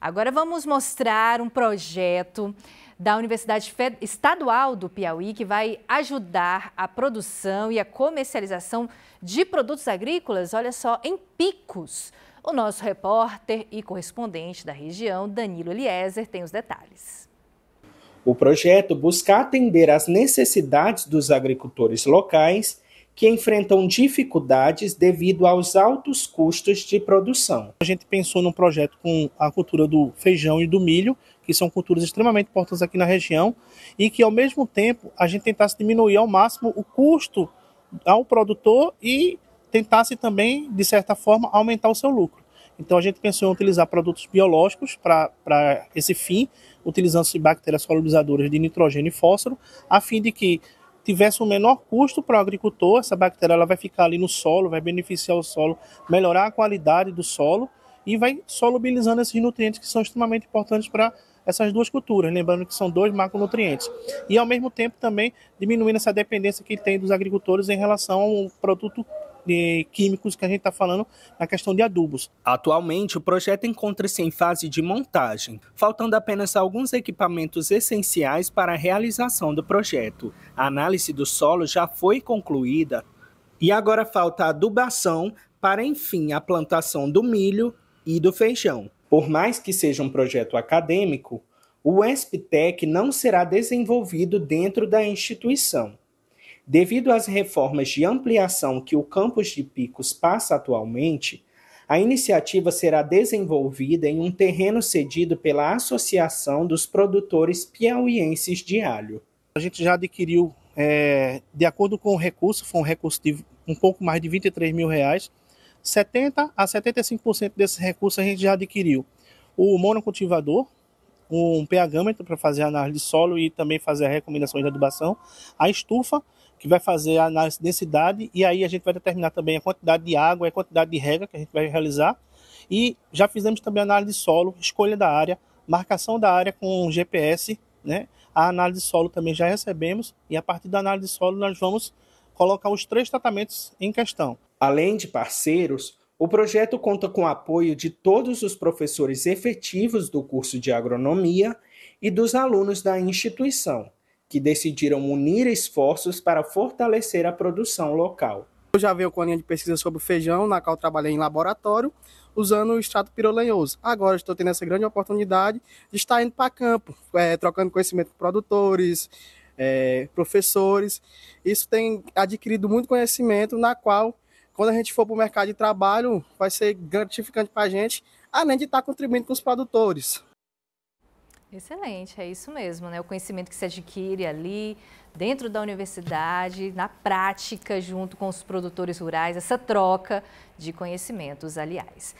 Agora vamos mostrar um projeto da Universidade Estadual do Piauí, que vai ajudar a produção e a comercialização de produtos agrícolas, olha só, em picos. O nosso repórter e correspondente da região, Danilo Eliezer, tem os detalhes. O projeto busca atender às necessidades dos agricultores locais que enfrentam dificuldades devido aos altos custos de produção. A gente pensou num projeto com a cultura do feijão e do milho, que são culturas extremamente importantes aqui na região, e que ao mesmo tempo a gente tentasse diminuir ao máximo o custo ao produtor e tentasse também, de certa forma, aumentar o seu lucro. Então a gente pensou em utilizar produtos biológicos para esse fim, utilizando-se bactérias solubilizadoras de nitrogênio e fósforo, a fim de que tivesse um menor custo para o agricultor, essa bactéria ela vai ficar ali no solo, vai beneficiar o solo, melhorar a qualidade do solo e vai solubilizando esses nutrientes que são extremamente importantes para essas duas culturas, lembrando que são dois macronutrientes. E ao mesmo tempo também diminuindo essa dependência que tem dos agricultores em relação ao produto de químicos que a gente está falando na questão de adubos. Atualmente, o projeto encontra-se em fase de montagem, faltando apenas alguns equipamentos essenciais para a realização do projeto. A análise do solo já foi concluída e agora falta a adubação para, enfim, a plantação do milho e do feijão. Por mais que seja um projeto acadêmico, o ESPTEC não será desenvolvido dentro da instituição. Devido às reformas de ampliação que o campus de Picos passa atualmente, a iniciativa será desenvolvida em um terreno cedido pela Associação dos Produtores Piauienses de Alho. A gente já adquiriu, é, de acordo com o recurso, foi um recurso de um pouco mais de 23 mil reais. 70 a 75% desse recurso a gente já adquiriu. O monocultivador, um pHmetro para fazer a análise de solo e também fazer a recomendação de adubação, a estufa que vai fazer a análise de densidade e aí a gente vai determinar também a quantidade de água e a quantidade de rega que a gente vai realizar. E já fizemos também análise de solo, escolha da área, marcação da área com GPS, né? A análise de solo também já recebemos e a partir da análise de solo nós vamos colocar os três tratamentos em questão. Além de parceiros, o projeto conta com o apoio de todos os professores efetivos do curso de agronomia e dos alunos da instituição, que decidiram unir esforços para fortalecer a produção local. Eu já venho com a linha de pesquisa sobre feijão, na qual trabalhei em laboratório, usando o extrato pirolenhoso. Agora estou tendo essa grande oportunidade de estar indo para campo, é, trocando conhecimento com produtores, é, professores. Isso tem adquirido muito conhecimento, na qual quando a gente for para o mercado de trabalho, vai ser gratificante para a gente, além de estar tá contribuindo com os produtores. Excelente, é isso mesmo, né? O conhecimento que se adquire ali, dentro da universidade, na prática, junto com os produtores rurais, essa troca de conhecimentos, aliás.